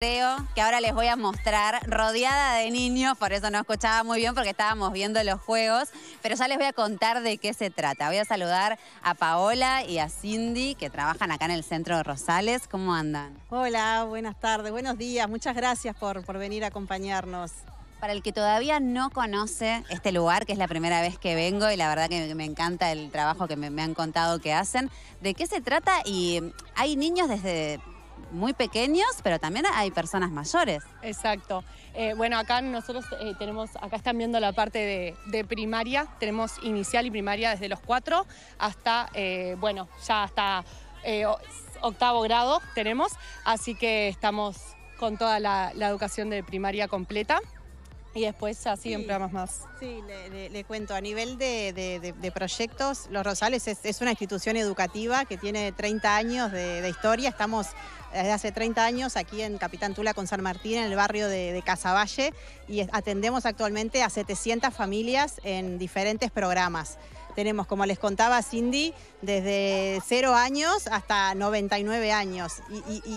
Creo que ahora les voy a mostrar rodeada de niños, por eso no escuchaba muy bien porque estábamos viendo los juegos, pero ya les voy a contar de qué se trata. Voy a saludar a Paola y a Cindy que trabajan acá en el centro de Rosales. ¿Cómo andan? Hola, buenas tardes, buenos días, muchas gracias por, por venir a acompañarnos. Para el que todavía no conoce este lugar, que es la primera vez que vengo y la verdad que me encanta el trabajo que me han contado que hacen, ¿de qué se trata? Y hay niños desde muy pequeños, pero también hay personas mayores. Exacto. Eh, bueno, acá nosotros eh, tenemos, acá están viendo la parte de, de, primaria, tenemos inicial y primaria desde los cuatro hasta, eh, bueno, ya hasta octavo grado tenemos, así que estamos con toda la educación de primaria completa y después así empleamos más. Sí, le, cuento, a nivel de, proyectos, Los Rosales es, una institución educativa que tiene 30 años de, historia, estamos desde hace 30 años aquí en Capitán Tula con San Martín, en el barrio de, Casavalle, y atendemos actualmente a 700 familias en diferentes programas. Tenemos, como les contaba Cindy, desde 0 años hasta 99 años.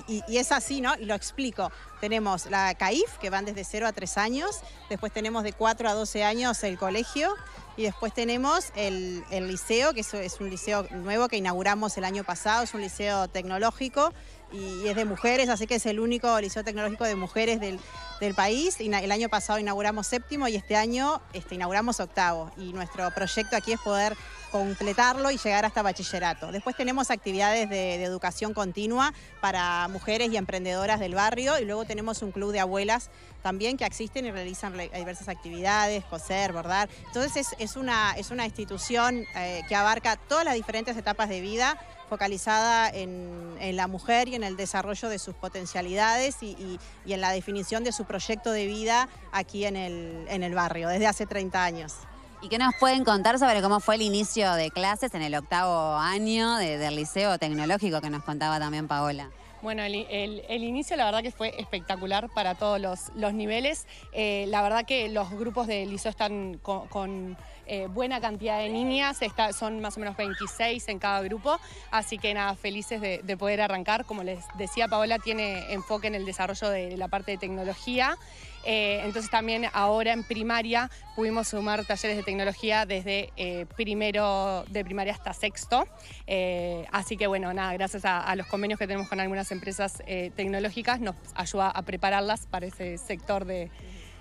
Y, y es así, ¿no? Y lo explico. Tenemos la CAIF, que van desde 0 a 3 años, después tenemos de 4 a 12 años el colegio y después tenemos el, liceo, que es, es un liceo nuevo que inauguramos el año pasado, es un liceo tecnológico y, es de mujeres, así que es el único liceo tecnológico de mujeres del, del país. El año pasado inauguramos séptimo y este año este, inauguramos octavo. Y nuestro proyecto aquí es poder completarlo y llegar hasta bachillerato. Después tenemos actividades de, educación continua para mujeres y emprendedoras del barrio y luego tenemos un club de abuelas también que existen y realizan diversas actividades, coser, bordar. Entonces es, una, es una institución eh, que abarca todas las diferentes etapas de vida focalizada en, la mujer y en el desarrollo de sus potencialidades y, en la definición de su proyecto de vida aquí en el, barrio, desde hace 30 años. ¿Y qué nos pueden contar sobre cómo fue el inicio de clases en el octavo año del Liceo Tecnológico que nos contaba también Paola? Bueno, el, inicio la verdad que fue espectacular para todos los, niveles. Eh, la verdad que los grupos de liceo están con, eh, buena cantidad de niñas, son más o menos 26 en cada grupo, así que nada, felices de, poder arrancar. Como les decía, Paola tiene enfoque en el desarrollo de la parte de tecnología, eh, entonces también ahora en primaria pudimos sumar talleres de tecnología desde primero de primaria hasta sexto, así que bueno, nada, gracias a los convenios que tenemos con algunas empresas eh, tecnológicas nos ayuda a prepararlas para ese sector de,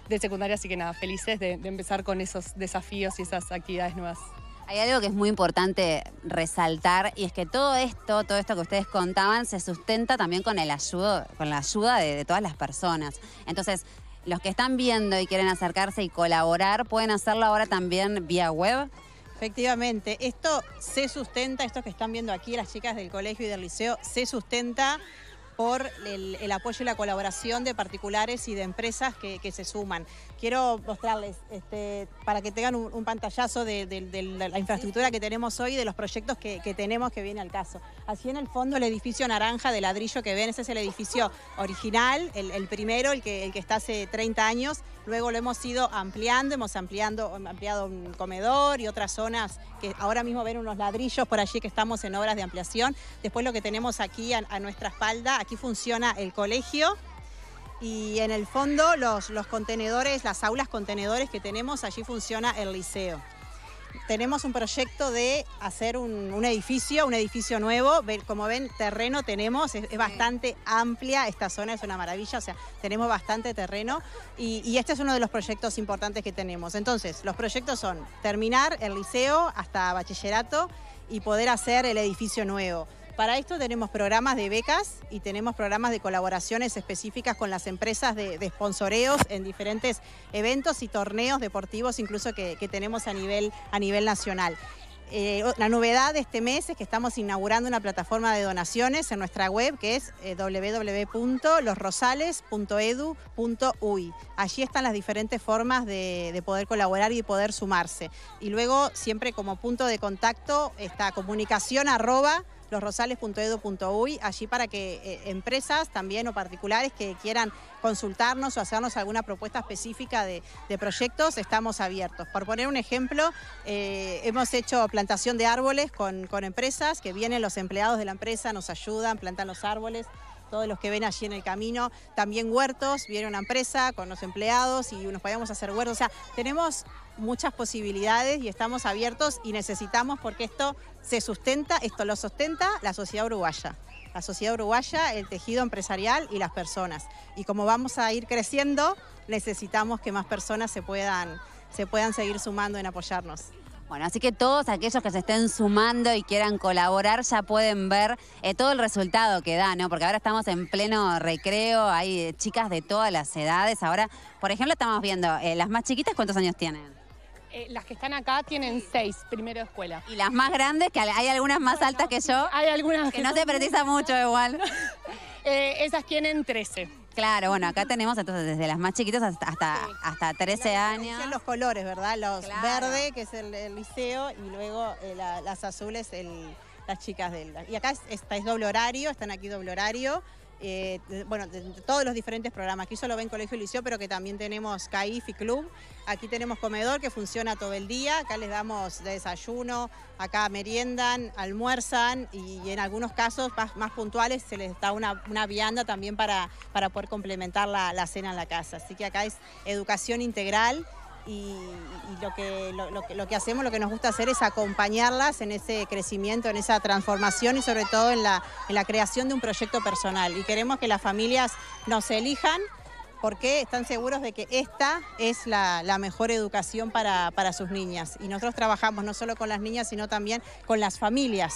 de secundaria, así que nada, felices de, empezar con esos desafíos y esas actividades nuevas. Hay algo que es muy importante resaltar y es que todo esto, todo esto que ustedes contaban, se sustenta también con el ayudo, con la ayuda de, de todas las personas. Entonces, los que están viendo y quieren acercarse y colaborar, pueden hacerlo ahora también vía web. Efectivamente, esto se sustenta, esto que están viendo aquí las chicas del colegio y del liceo, se sustenta por el, apoyo y la colaboración de particulares y de empresas que, se suman. Quiero mostrarles, este, para que tengan un, pantallazo de, la infraestructura que tenemos hoy, de los proyectos que, tenemos que viene al caso. Así en el fondo el edificio naranja de ladrillo que ven, ese es el edificio original, el, primero, el que, el que está hace 30 años. Luego lo hemos ido ampliando, hemos ampliando, ampliado un comedor y otras zonas que ahora mismo ven unos ladrillos por allí que estamos en obras de ampliación. Después lo que tenemos aquí a, nuestra espalda, aquí funciona el colegio y en el fondo los, contenedores, las aulas contenedores que tenemos, allí funciona el liceo. Tenemos un proyecto de hacer un, edificio, un edificio nuevo. Como ven, terreno tenemos, es, bastante amplia, esta zona es una maravilla, o sea, tenemos bastante terreno y este es uno de los proyectos importantes que tenemos. Entonces, los proyectos son terminar el liceo hasta bachillerato y poder hacer el edificio nuevo. Para esto tenemos programas de becas y tenemos programas de colaboraciones específicas con las empresas de, de sponsoreos en diferentes eventos y torneos deportivos incluso que, tenemos a nivel, a nivel nacional. Eh, la novedad de este mes es que estamos inaugurando una plataforma de donaciones en nuestra web que es eh, www.losrosales.edu.uy. Allí están las diferentes formas de, de, poder colaborar y poder sumarse. Y luego siempre como punto de contacto está comunicación losrosales.edu.uy, allí para que eh, empresas también o particulares que quieran consultarnos o hacernos alguna propuesta específica de, proyectos, estamos abiertos. Por poner un ejemplo, eh, hemos hecho plantación de árboles con, con empresas, que vienen los empleados de la empresa, nos ayudan, plantan los árboles todos los que ven allí en el camino. También huertos, viene una empresa con los empleados y nos podemos hacer huertos. O sea, tenemos muchas posibilidades y estamos abiertos y necesitamos porque esto se sustenta, esto lo sustenta la sociedad uruguaya. La sociedad uruguaya, el tejido empresarial y las personas. Y como vamos a ir creciendo, necesitamos que más personas se puedan, se puedan seguir sumando en apoyarnos. Bueno, así que todos aquellos que se estén sumando y quieran colaborar ya pueden ver eh, todo el resultado que da, ¿no? Porque ahora estamos en pleno recreo, hay eh, chicas de todas las edades. Ahora, por ejemplo, estamos viendo, eh, las más chiquitas, ¿cuántos años tienen? las que están acá tienen seis, primero de escuela. Y las más grandes, que hay algunas más altas que yo. Hay algunas que, no se precisa mucho igual. esas tienen 13. Claro, bueno, acá tenemos entonces desde las más chiquitas hasta hasta, hasta 13 años. Los colores, ¿verdad? Los verde, que es el, liceo, y luego eh, las azules, el, las chicas del... Y acá es, es doble horario, están aquí doble horario eh, bueno, todos los diferentes programas. Aquí solo ven Colegio y Liceo, pero que también tenemos CAIF y Club. Aquí tenemos comedor que funciona todo el día. Acá les damos desayuno, acá meriendan, almuerzan y, en algunos casos más, puntuales se les da una, vianda también para, para poder complementar la, la cena en la casa. Así que acá es educación integral y, lo, que, lo, que, hacemos, lo que nos gusta hacer es acompañarlas en ese crecimiento, en esa transformación y sobre todo en la, creación de un proyecto personal. Y queremos que las familias nos elijan porque están seguros de que esta es la, mejor educación para sus niñas. Y nosotros trabajamos no solo con las niñas, sino también con las familias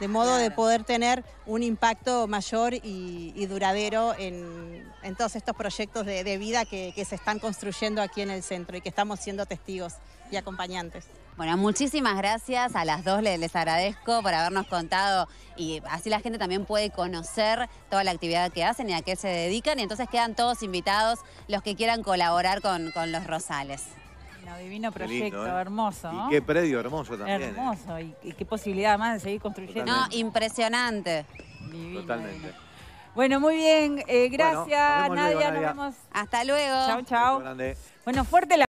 de modo de poder tener un impacto mayor y, duradero en, todos estos proyectos de, vida que, se están construyendo aquí en el centro y que estamos siendo testigos y acompañantes. Bueno, muchísimas gracias a las dos, les agradezco por habernos contado y así la gente también puede conocer toda la actividad que hacen y a qué se dedican y entonces quedan todos invitados los que quieran colaborar con los Rosales. Divino, proyecto, ¿eh? hermoso. qué predio hermoso también. ¿eh? Hermoso, y, qué posibilidad más de seguir construyendo. No, impresionante. Totalmente. Bueno, muy bien, eh, gracias Nadia, nos vemos. Hasta luego. Chao, chao. Bueno, fuerte la...